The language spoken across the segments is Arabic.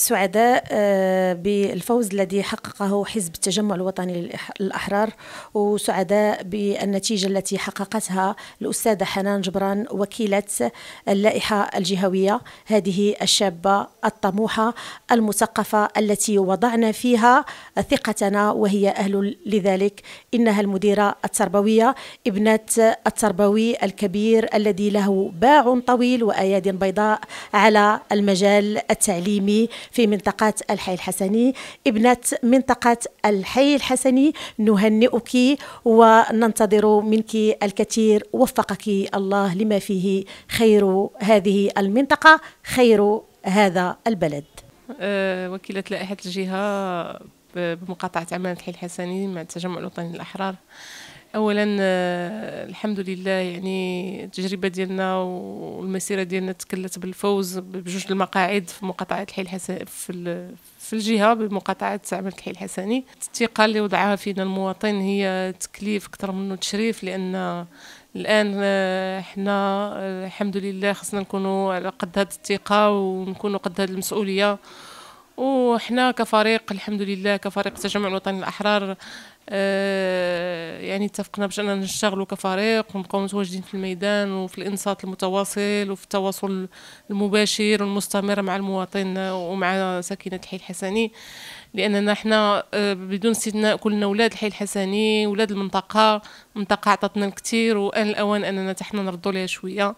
سعداء آه، بالفوز الذي حققه حزب التجمع الوطني للأحرار وسعداء بالنتيجة التي حققتها الأستاذة حنان جبران وكيلة اللائحة الجهوية هذه الشابة الطموحة المثقفة التي وضعنا فيها ثقتنا وهي أهل لذلك إنها المديرة التربوية ابنة التربوي الكبير الذي له باع طويل وأياد بيضاء على المجال التعليمي في في منطقة الحي الحسني ابنة منطقة الحي الحسني نهنئك وننتظر منك الكثير وفقك الله لما فيه خير هذه المنطقة خير هذا البلد آه، وكيلة لائحة الجهة بمقاطعة عمان الحي الحسني مع التجمع الوطني الأحرار اولا آه، الحمد لله يعني التجربه ديالنا والمسيره ديالنا تكلت بالفوز بجوج المقاعد في مقاطعه الحي الحسني في في الجهه بمقاطعه عمل الحي الحسني الثقه اللي وضعها فينا المواطن هي تكليف اكثر منه تشريف لان الان آه، حنا آه، الحمد لله خصنا نكونوا على قد هذه الثقه ونكونوا قد هذه المسؤوليه وحنا كفريق الحمد لله كفريق التجمع الوطني الاحرار آه، يعني اتفقنا باش اننا نشتغلوا كفريق ونبقاو متواجدين في الميدان وفي الانصات المتواصل وفي التواصل المباشر والمستمر مع المواطن ومع ساكنه الحي الحسني لاننا احنا آه، بدون استثناء كلنا ولاد الحي الحسني ولاد المنطقه المنطقه عطتنا الكثير وان الاوان اننا تحنا نردوا لها شويه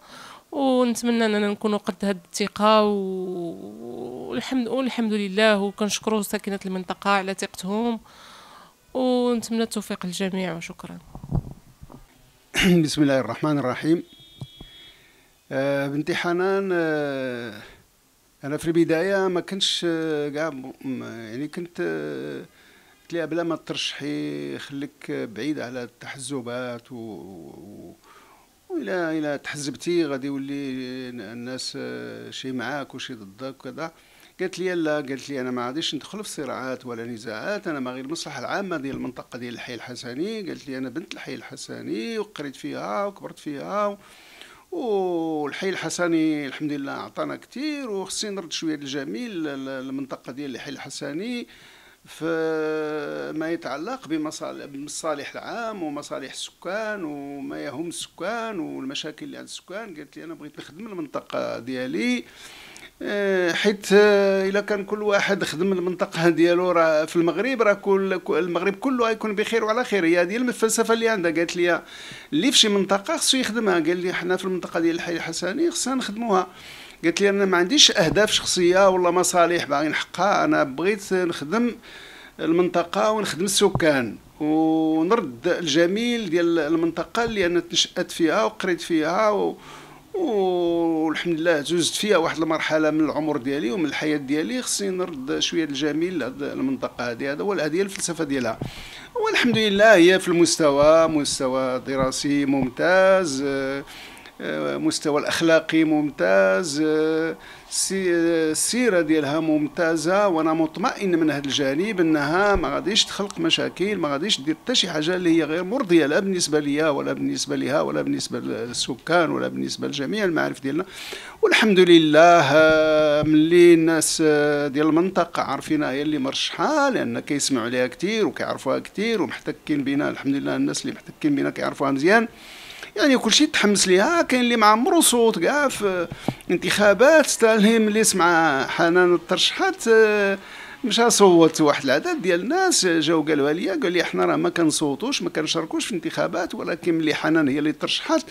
ونتمنى اننا نكونوا قد هاد الثقه و... والحمد والحمد لله وكنشكروا ساكنه المنطقه على ثقتهم ونتمنى التوفيق للجميع وشكرا بسم الله الرحمن الرحيم آه، بنتي حنان آه، انا في البدايه ما كنتش كاع آه، يعني كنت قلت لها بلا ما ترشحي خليك بعيد على التحزبات و, و... الى الى تحزبتي غادي يولي الناس شي معاك وشي ضدك وكذا قالت لي لا قالت لي انا ما غاديش ندخل في صراعات ولا نزاعات انا ما غير المصلحه العامه ديال المنطقه ديال الحي الحسني قالت لي انا بنت الحي الحسني وقريت فيها وكبرت فيها و... والحي الحسني الحمد لله عطانا كثير وخصني نرد شويه الجميل للمنطقه ديال الحي الحسني فما يتعلق بالمصالح العام ومصالح السكان وما يهم السكان والمشاكل اللي عند السكان قالت لي انا بغيت نخدم المنطقه ديالي آه، حيت آه، الا كان كل واحد خدم المنطقه ديالو راه في المغرب راه كل المغرب كله غيكون بخير وعلى خير هي هذه الفلسفه اللي عندها قالت لي اللي في شي منطقه خصو يخدمها قال لي حنا في المنطقه ديال الحي الحسني خصنا نخدموها قالت لي انا ما عنديش اهداف شخصيه ولا مصالح باغي نحققها انا بغيت نخدم المنطقه ونخدم السكان ونرد الجميل ديال المنطقه اللي انا تنشات فيها وقريت فيها و... والحمد لله زوزت فيها واحد المرحله من العمر ديالي ومن الحياه ديالي خصني نرد شويه الجميل لهاد المنطقه هذه هذا هو هذه هي الفلسفه ديالها والحمد لله هي في المستوى مستوى دراسي ممتاز مستوى الاخلاقي ممتاز آه، آه، السيره ديالها ممتازه وانا مطمئن من هذا الجانب انها ما غاديش تخلق مشاكل ما غاديش دير حتى شي حاجه اللي هي غير مرضيه لا بالنسبه ليا ولا بالنسبه لها ولا بالنسبه للسكان ولا بالنسبه لجميع المعارف ديالنا والحمد لله آه، ملي الناس ديال المنطقه عارفينها هي اللي مرشحه لان كيسمعوا عليها كثير وكيعرفوها كثير ومحتكين بنا الحمد لله الناس اللي محتكين بنا كيعرفوها مزيان يعني كل شيء تحمس ليها كاين اللي معمرو صوت كاع في انتخابات ستالهم اللي سمع حنان ترشحات آه، مشى صوت واحد العدد ديال الناس جاو قالوها لي قال لي حنا راه ما كنصوتوش ما كنشاركوش في انتخابات ولكن ملي حنان هي اللي ترشحات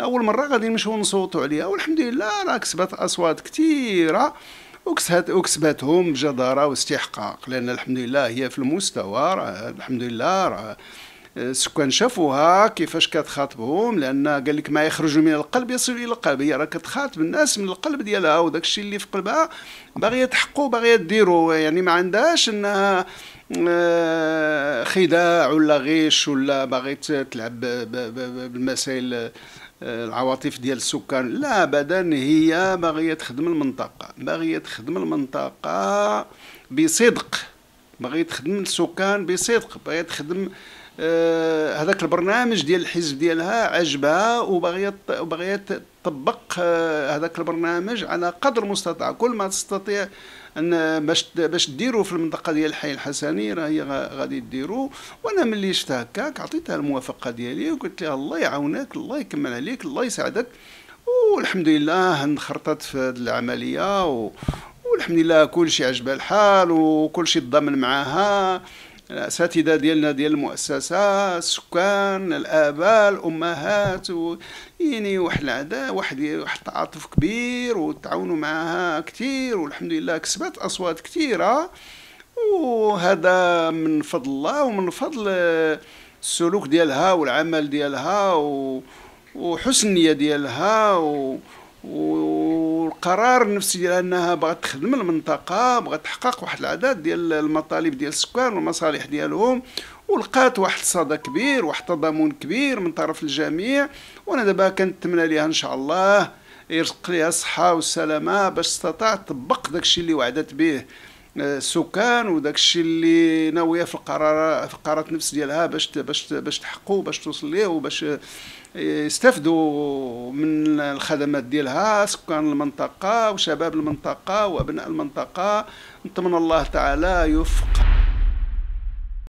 اول مره غادي نمشيو نصوتوا عليها والحمد لله راه كسبت اصوات كثيره وكسبت وكسبتهم بجداره واستحقاق لان الحمد لله هي في المستوى راه الحمد لله راه السكان شافوها كيفاش كتخاطبهم لان قال لك ما يخرج من القلب يصل الى القلب هي راه كتخاطب الناس من القلب ديالها وداك الشيء اللي في قلبها باغيه تحقو باغيه ديرو يعني ما عندهاش انها آه، خداع ولا غش ولا باغيه تلعب بالمسائل آه، العواطف ديال السكان لا ابدا هي باغيه تخدم المنطقه باغيه تخدم المنطقه بصدق باغيه تخدم السكان بصدق باغيه تخدم آه، هذاك البرنامج ديال الحزب ديالها عجبها وباغيه وباغيه تطبق آه، هذاك البرنامج على قدر المستطاع كل ما تستطيع ان باش باش ديروا في المنطقه ديال الحي الحسني راه هي غادي ديروا وانا ملي شفتها هكاك عطيتها الموافقه ديالي وقلت لها الله يعاونك الله يكمل عليك الله يساعدك والحمد لله انخرطت في هذه العمليه و والحمد لله كل شيء عجبها الحال وكل شيء تضامن معاها الاساتذه ديالنا ديال المؤسسه السكان الاباء الامهات و... يعني واحد العداء واحد واحد التعاطف كبير وتعاونوا معها كثير والحمد لله كسبت اصوات كثيره وهذا من فضل الله ومن فضل السلوك ديالها والعمل ديالها و... وحسن النيه ديالها و... والقرار النفسي ديالها انها بغات تخدم المنطقه بغات تحقق واحد العدد ديال المطالب ديال السكان والمصالح ديالهم ولقات واحد الصدى كبير واحد التضامن كبير من طرف الجميع وانا دابا كنتمنى ليها ان شاء الله يرزق ليها الصحه والسلامه باش استطاع تطبق داكشي اللي وعدت به السكان وداك الشيء اللي ناويه في القرار في قرارات النفس ديالها باش باش باش تحقوا باش توصل ليه وباش آه، يستافدوا من الخدمات ديالها سكان المنطقه وشباب المنطقه وابناء المنطقه نتمنى الله تعالى يوفق